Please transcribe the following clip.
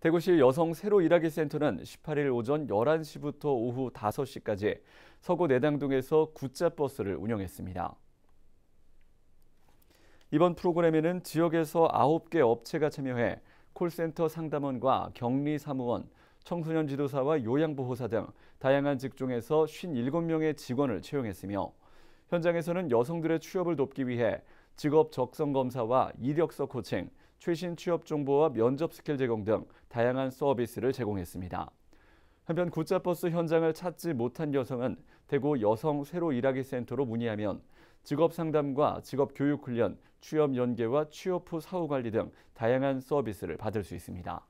대구시 여성 새로 일하기 센터는 18일 오전 11시부터 오후 5시까지 서구 내당동에서 구자 버스를 운영했습니다. 이번 프로그램에는 지역에서 9개 업체가 참여해 콜센터 상담원과 격리 사무원, 청소년 지도사와 요양보호사 등 다양한 직종에서 57명의 직원을 채용했으며 현장에서는 여성들의 취업을 돕기 위해 직업 적성 검사와 이력서 코칭, 최신 취업 정보와 면접 스킬 제공 등 다양한 서비스를 제공했습니다. 한편 구자버스 현장을 찾지 못한 여성은 대구 여성 새로 일하기 센터로 문의하면 직업 상담과 직업 교육 훈련, 취업 연계와 취업 후 사후 관리 등 다양한 서비스를 받을 수 있습니다.